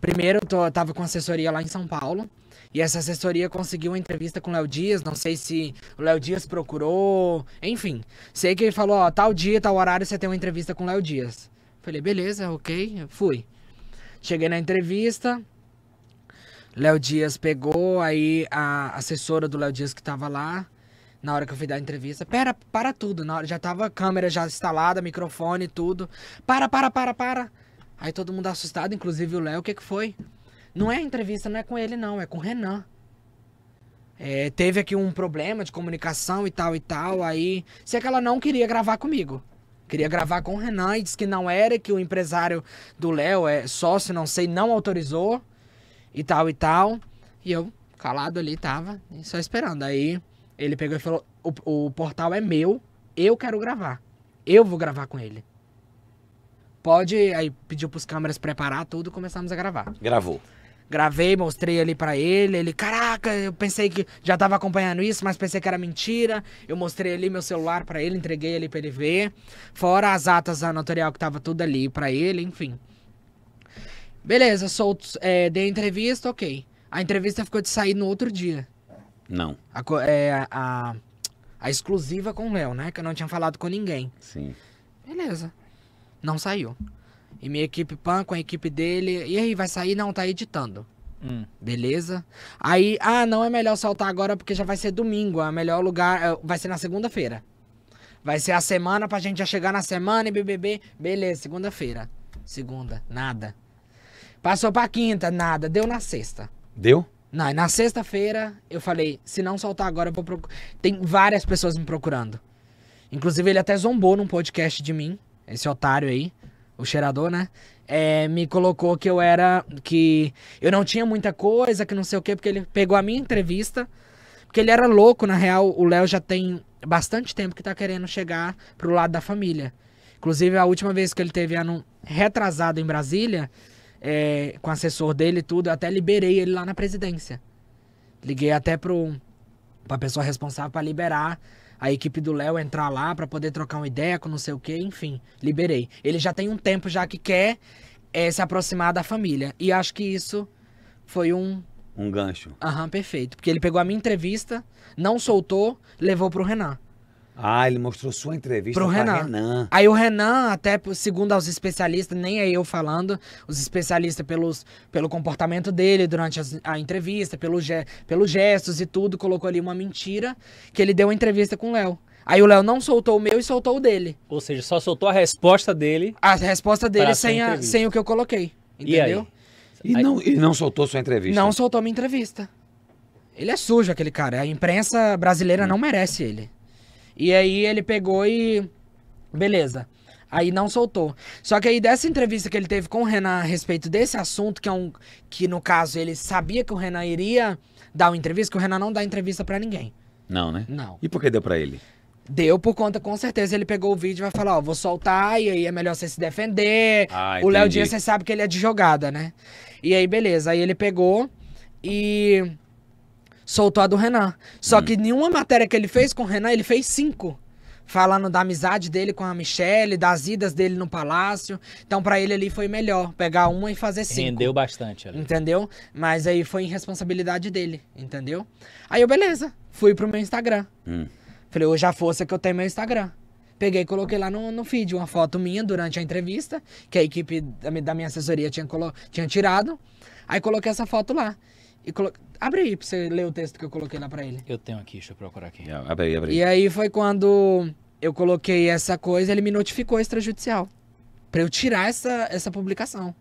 primeiro, eu tô, tava com assessoria lá em São Paulo. E essa assessoria conseguiu uma entrevista com o Léo Dias. Não sei se o Léo Dias procurou. Enfim, sei que ele falou: ó, tal dia, tal horário você tem uma entrevista com o Léo Dias. Falei: beleza, ok. fui. Cheguei na entrevista. Léo Dias pegou, aí a assessora do Léo Dias que tava lá, na hora que eu fui dar a entrevista, pera, para tudo, na hora já tava câmera já instalada, microfone, tudo. Para, para, para, para. Aí todo mundo assustado, inclusive o Léo, o que, que foi? Não é entrevista, não é com ele, não, é com o Renan. É, teve aqui um problema de comunicação e tal e tal. Aí. Se é que ela não queria gravar comigo. Queria gravar com o Renan e disse que não era, que o empresário do Léo é sócio, não sei, não autorizou e tal e tal. E eu, calado ali, tava, só esperando. Aí ele pegou e falou: o, o portal é meu, eu quero gravar. Eu vou gravar com ele pode. Aí pediu pros câmeras preparar tudo e começamos a gravar. Gravou. Gravei, mostrei ali para ele, ele, caraca, eu pensei que já tava acompanhando isso, mas pensei que era mentira. Eu mostrei ali meu celular para ele, entreguei ali para ele ver. Fora as atas da notarial que tava tudo ali para ele, enfim. Beleza, solto, é, dei a entrevista, ok. A entrevista ficou de sair no outro dia. Não. A, é, a, a exclusiva com o Léo, né? Que eu não tinha falado com ninguém. Sim. Beleza. Não saiu. E minha equipe PAN com a equipe dele. E aí, vai sair? Não, tá editando. Hum. Beleza? Aí, ah, não é melhor soltar agora porque já vai ser domingo. É melhor lugar. É, vai ser na segunda-feira. Vai ser a semana pra gente já chegar na semana e BBB. Beleza, segunda-feira. Segunda, nada. Passou pra quinta, nada. Deu na sexta. Deu? Não, na sexta-feira eu falei: se não soltar agora, eu vou procurar. Tem várias pessoas me procurando. Inclusive, ele até zombou num podcast de mim esse otário aí, o cheirador, né? É, me colocou que eu era. que eu não tinha muita coisa, que não sei o quê, porque ele pegou a minha entrevista. Porque ele era louco, na real, o Léo já tem bastante tempo que tá querendo chegar pro lado da família. Inclusive, a última vez que ele teve ano retrasado em Brasília, é, com o assessor dele e tudo, eu até liberei ele lá na presidência. Liguei até pro, pra pessoa responsável para liberar a equipe do Léo entrar lá para poder trocar uma ideia com não sei o que, enfim, liberei. Ele já tem um tempo já que quer é, se aproximar da família. E acho que isso foi um. Um gancho. Aham, perfeito. Porque ele pegou a minha entrevista, não soltou, levou pro Renan. Ah, ele mostrou sua entrevista pro Renan. Renan. Aí o Renan, até segundo aos especialistas, nem é eu falando, os especialistas pelos, pelo comportamento dele durante as, a entrevista, pelo pelos gestos e tudo, colocou ali uma mentira que ele deu a entrevista com o Léo. Aí o Léo não soltou o meu e soltou o dele. Ou seja, só soltou a resposta dele. A resposta dele sem, a, sem o que eu coloquei. Entendeu? E, e não, e não soltou sua entrevista? Não soltou minha entrevista. Ele é sujo, aquele cara. A imprensa brasileira hum. não merece ele. E aí ele pegou e. Beleza. Aí não soltou. Só que aí dessa entrevista que ele teve com o Renan a respeito desse assunto, que é um. Que no caso ele sabia que o Renan iria dar uma entrevista, que o Renan não dá entrevista para ninguém. Não, né? Não. E por que deu pra ele? Deu por conta, com certeza, ele pegou o vídeo e vai falar, ó, vou soltar, e aí é melhor você se defender. Ah, o Léo Dias, você sabe que ele é de jogada, né? E aí, beleza. Aí ele pegou e soltou a do Renan. Só hum. que nenhuma matéria que ele fez com o Renan, ele fez cinco. Falando da amizade dele com a Michelle, das idas dele no palácio. Então, para ele ali foi melhor pegar uma e fazer cinco. Entendeu bastante ali. Entendeu? Mas aí foi irresponsabilidade dele, entendeu? Aí eu, beleza, fui pro meu Instagram. Hum. Falei, hoje a força que eu tenho é meu Instagram. Peguei e coloquei lá no, no feed uma foto minha durante a entrevista, que a equipe da, da minha assessoria tinha, tinha tirado. Aí coloquei essa foto lá. E colo... Abre aí pra você ler o texto que eu coloquei lá pra ele. Eu tenho aqui, deixa eu procurar aqui. abre aí, abre aí. E aí foi quando eu coloquei essa coisa, ele me notificou extrajudicial. Pra eu tirar essa, essa publicação.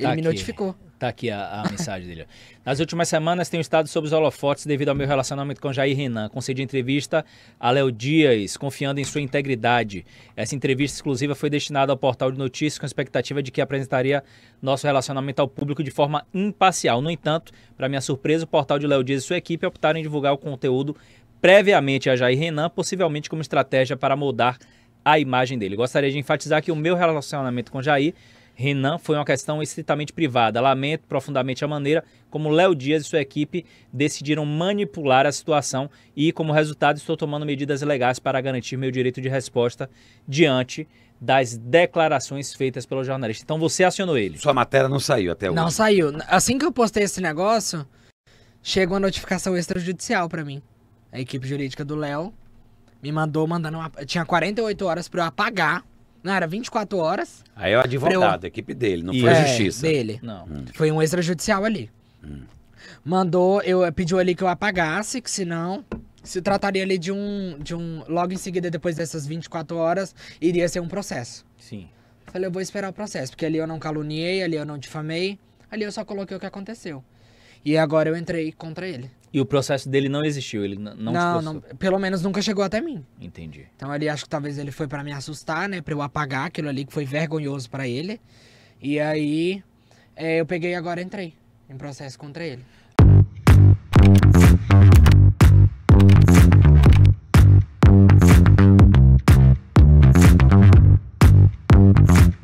Ele tá me aqui. notificou. Tá aqui a, a mensagem dele. Nas últimas semanas tenho estado sob os holofotes devido ao meu relacionamento com Jair Renan. Concedi entrevista a Léo Dias, confiando em sua integridade. Essa entrevista exclusiva foi destinada ao portal de notícias com a expectativa de que apresentaria nosso relacionamento ao público de forma imparcial. No entanto, para minha surpresa, o portal de Léo Dias e sua equipe optaram em divulgar o conteúdo previamente a Jair Renan, possivelmente como estratégia para moldar a imagem dele. Gostaria de enfatizar que o meu relacionamento com Jair Renan foi uma questão estritamente privada. Lamento profundamente a maneira como Léo Dias e sua equipe decidiram manipular a situação e, como resultado, estou tomando medidas legais para garantir meu direito de resposta diante das declarações feitas pelo jornalista. Então você acionou ele. Sua matéria não saiu até hoje. Não saiu. Assim que eu postei esse negócio, chegou a notificação extrajudicial para mim. A equipe jurídica do Léo me mandou mandando uma... tinha 48 horas para eu apagar não, era 24 horas. Aí é o advogado, eu... a equipe dele, não é, foi a justiça. dele. Não. Hum. Foi um extrajudicial ali. Hum. Mandou, eu pediu ali que eu apagasse, que senão se trataria ali de um, de um. Logo em seguida, depois dessas 24 horas, iria ser um processo. Sim. Falei, eu vou esperar o processo, porque ali eu não caluniei, ali eu não difamei, ali eu só coloquei o que aconteceu. E agora eu entrei contra ele. E o processo dele não existiu, ele não não, não Pelo menos nunca chegou até mim. Entendi. Então ele acho que talvez ele foi para me assustar, né, para eu apagar aquilo ali que foi vergonhoso para ele. E aí é, eu peguei e agora entrei em processo contra ele.